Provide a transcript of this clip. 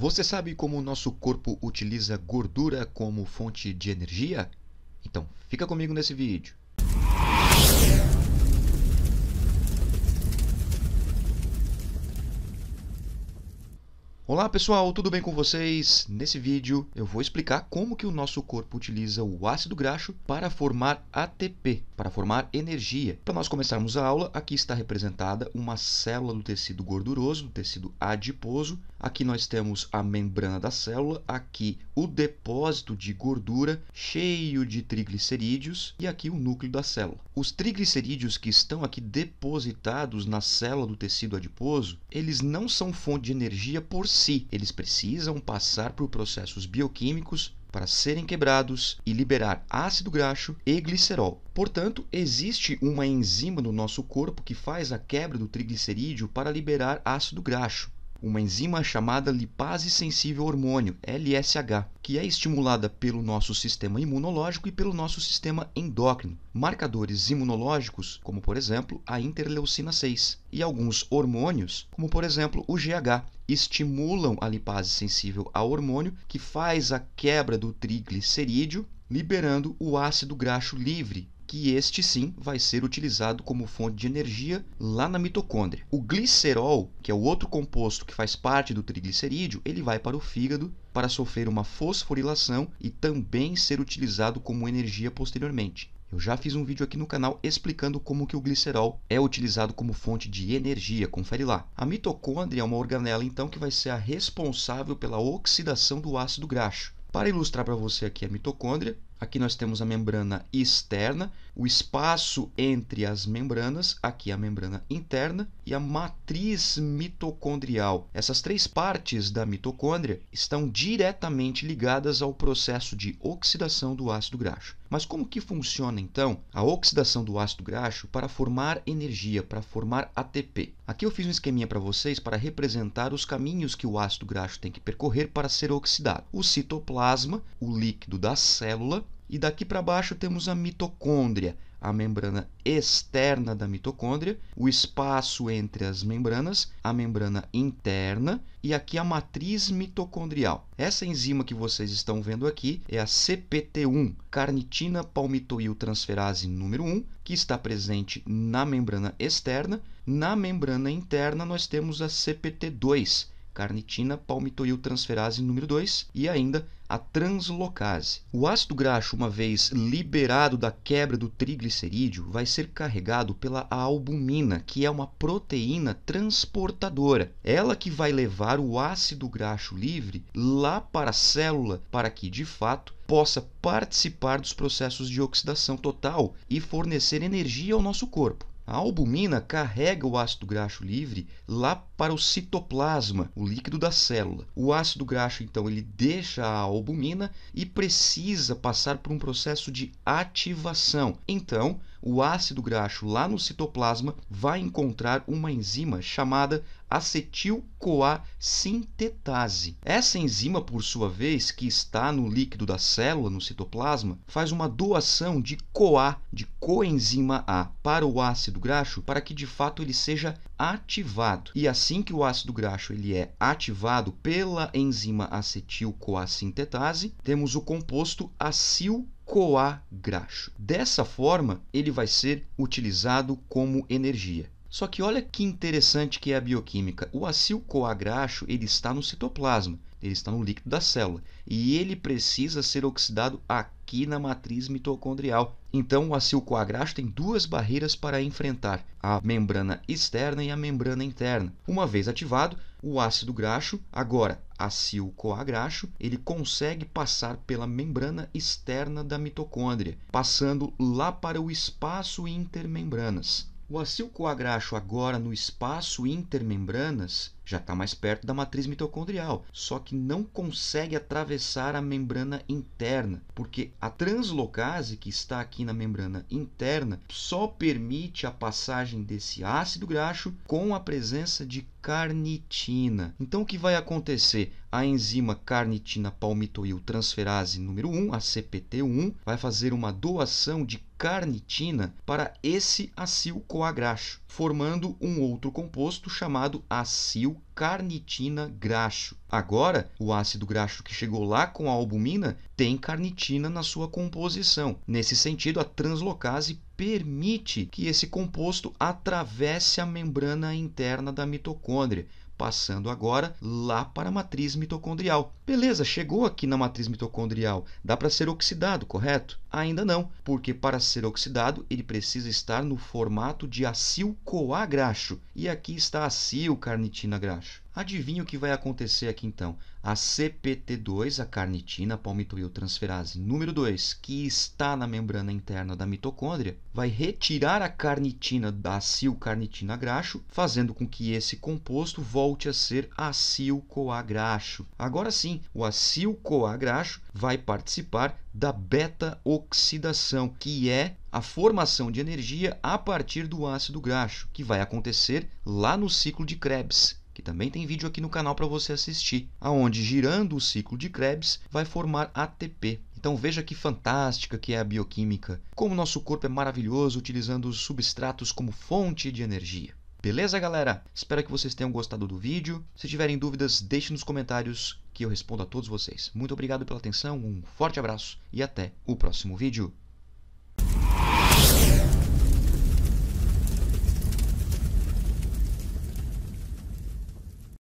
Você sabe como o nosso corpo utiliza gordura como fonte de energia? Então, fica comigo nesse vídeo. Olá pessoal, tudo bem com vocês? Nesse vídeo eu vou explicar como que o nosso corpo utiliza o ácido graxo para formar ATP, para formar energia. Para então, nós começarmos a aula, aqui está representada uma célula do tecido gorduroso, do tecido adiposo. Aqui nós temos a membrana da célula, aqui o depósito de gordura cheio de triglicerídeos e aqui o núcleo da célula. Os triglicerídeos que estão aqui depositados na célula do tecido adiposo, eles não são fonte de energia por si se Eles precisam passar por processos bioquímicos para serem quebrados e liberar ácido graxo e glicerol. Portanto, existe uma enzima no nosso corpo que faz a quebra do triglicerídeo para liberar ácido graxo uma enzima chamada lipase sensível hormônio, LSH, que é estimulada pelo nosso sistema imunológico e pelo nosso sistema endócrino. Marcadores imunológicos, como por exemplo a interleucina 6, e alguns hormônios, como por exemplo o GH, estimulam a lipase sensível ao hormônio, que faz a quebra do triglicerídeo liberando o ácido graxo livre, que este sim vai ser utilizado como fonte de energia lá na mitocôndria. O glicerol, que é o outro composto que faz parte do triglicerídeo, ele vai para o fígado para sofrer uma fosforilação e também ser utilizado como energia posteriormente. Eu já fiz um vídeo aqui no canal explicando como que o glicerol é utilizado como fonte de energia, confere lá. A mitocôndria é uma organela então que vai ser a responsável pela oxidação do ácido graxo. Para ilustrar para você aqui a mitocôndria, aqui nós temos a membrana externa, o espaço entre as membranas, aqui a membrana interna e a matriz mitocondrial. Essas três partes da mitocôndria estão diretamente ligadas ao processo de oxidação do ácido graxo. Mas como que funciona então a oxidação do ácido graxo para formar energia, para formar ATP? Aqui eu fiz um esqueminha para vocês para representar os caminhos que o ácido graxo tem que percorrer para ser oxidado. O citoplasma, o líquido da célula, e daqui para baixo temos a mitocôndria, a membrana externa da mitocôndria, o espaço entre as membranas, a membrana interna e aqui a matriz mitocondrial. Essa enzima que vocês estão vendo aqui é a CPT1, carnitina palmitoiltransferase número 1, que está presente na membrana externa. Na membrana interna nós temos a CPT2, carnitina transferase número 2 e ainda a translocase. O ácido graxo, uma vez liberado da quebra do triglicerídeo, vai ser carregado pela albumina, que é uma proteína transportadora. Ela que vai levar o ácido graxo livre lá para a célula para que, de fato, possa participar dos processos de oxidação total e fornecer energia ao nosso corpo. A albumina carrega o ácido graxo livre lá para o citoplasma, o líquido da célula. O ácido graxo, então, ele deixa a albumina e precisa passar por um processo de ativação. Então, o ácido graxo lá no citoplasma vai encontrar uma enzima chamada acetil-CoA sintetase. Essa enzima, por sua vez, que está no líquido da célula, no citoplasma, faz uma doação de CoA, de coenzima A, para o ácido graxo, para que de fato ele seja ativado. E assim que o ácido graxo ele é ativado pela enzima acetil-CoA sintetase, temos o composto acil coagracho. Dessa forma, ele vai ser utilizado como energia. Só que olha que interessante que é a bioquímica. O acil coagraxo ele está no citoplasma, ele está no líquido da célula e ele precisa ser oxidado aqui na matriz mitocondrial. Então, o acil coagraxo tem duas barreiras para enfrentar: a membrana externa e a membrana interna. Uma vez ativado, o ácido graxo agora acilcoagraxo, ele consegue passar pela membrana externa da mitocôndria, passando lá para o espaço intermembranas. O acilcoagraxo agora no espaço intermembranas já está mais perto da matriz mitocondrial, só que não consegue atravessar a membrana interna, porque a translocase que está aqui na membrana interna só permite a passagem desse ácido graxo com a presença de carnitina. Então o que vai acontecer? A enzima carnitina palmitoil transferase número 1, a CPT1, vai fazer uma doação de carnitina para esse graxo, formando um outro composto chamado acil carnitina graxo. Agora, o ácido graxo que chegou lá com a albumina tem carnitina na sua composição. Nesse sentido, a translocase permite que esse composto atravesse a membrana interna da mitocôndria, passando agora lá para a matriz mitocondrial. Beleza, chegou aqui na matriz mitocondrial, dá para ser oxidado, correto? Ainda não, porque para ser oxidado ele precisa estar no formato de acil-CoA graxo. E aqui está acil-carnitina graxo. Adivinha o que vai acontecer aqui então? A CPT2, a carnitina palmitoiltransferase número 2, que está na membrana interna da mitocôndria, vai retirar a carnitina da carnitina graxo, fazendo com que esse composto volte a ser acil-CoA graxo. Agora sim, o acil-CoA graxo vai participar da beta-oxidação, que é a formação de energia a partir do ácido graxo, que vai acontecer lá no ciclo de Krebs, que também tem vídeo aqui no canal para você assistir, aonde girando o ciclo de Krebs vai formar ATP. Então veja que fantástica que é a bioquímica, como nosso corpo é maravilhoso utilizando os substratos como fonte de energia. Beleza, galera? Espero que vocês tenham gostado do vídeo. Se tiverem dúvidas, deixe nos comentários que eu respondo a todos vocês. Muito obrigado pela atenção, um forte abraço e até o próximo vídeo.